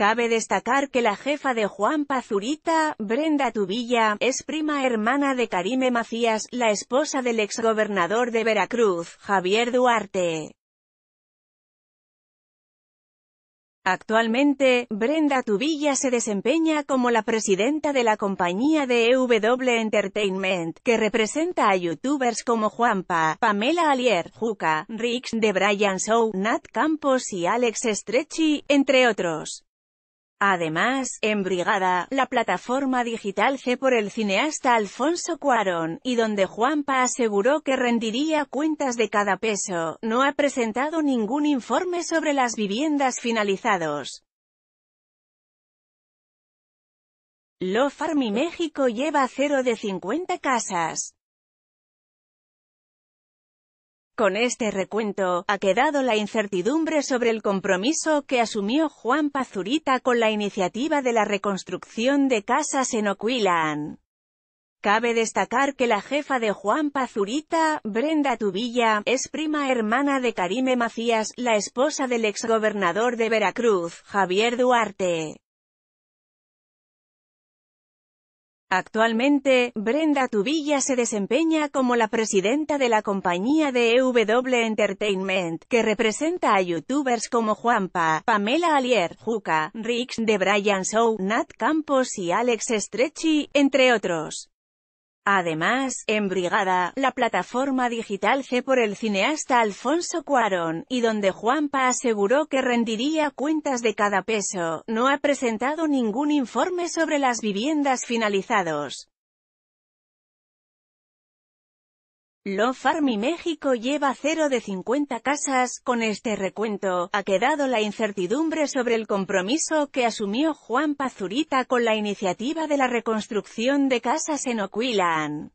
Cabe destacar que la jefa de Juanpa Zurita, Brenda Tubilla, es prima hermana de Karime Macías, la esposa del exgobernador de Veracruz, Javier Duarte. Actualmente, Brenda Tubilla se desempeña como la presidenta de la compañía de EW Entertainment, que representa a youtubers como Juanpa, Pamela Alier, Juca, Rix, de Brian Show, Nat Campos y Alex Stretchy, entre otros. Además, en Brigada, la plataforma digital C por el cineasta Alfonso Cuarón, y donde Juanpa aseguró que rendiría cuentas de cada peso, no ha presentado ningún informe sobre las viviendas finalizados. Lo Farmi México lleva cero de 50 casas. Con este recuento, ha quedado la incertidumbre sobre el compromiso que asumió Juan Pazurita con la iniciativa de la reconstrucción de casas en Oquilán. Cabe destacar que la jefa de Juan Pazurita, Brenda Tubilla, es prima hermana de Karime Macías, la esposa del exgobernador de Veracruz, Javier Duarte. Actualmente, Brenda Tubilla se desempeña como la presidenta de la compañía de EW Entertainment, que representa a youtubers como Juanpa, Pamela Alier, Juca, Rix, de Brian Show, Nat Campos y Alex Stretchy, entre otros. Además, en Brigada, la plataforma digital C por el cineasta Alfonso Cuarón, y donde Juanpa aseguró que rendiría cuentas de cada peso, no ha presentado ningún informe sobre las viviendas finalizados. Lo Farmi México lleva cero de 50 casas, con este recuento, ha quedado la incertidumbre sobre el compromiso que asumió Juan Pazurita con la iniciativa de la reconstrucción de casas en Oquilan.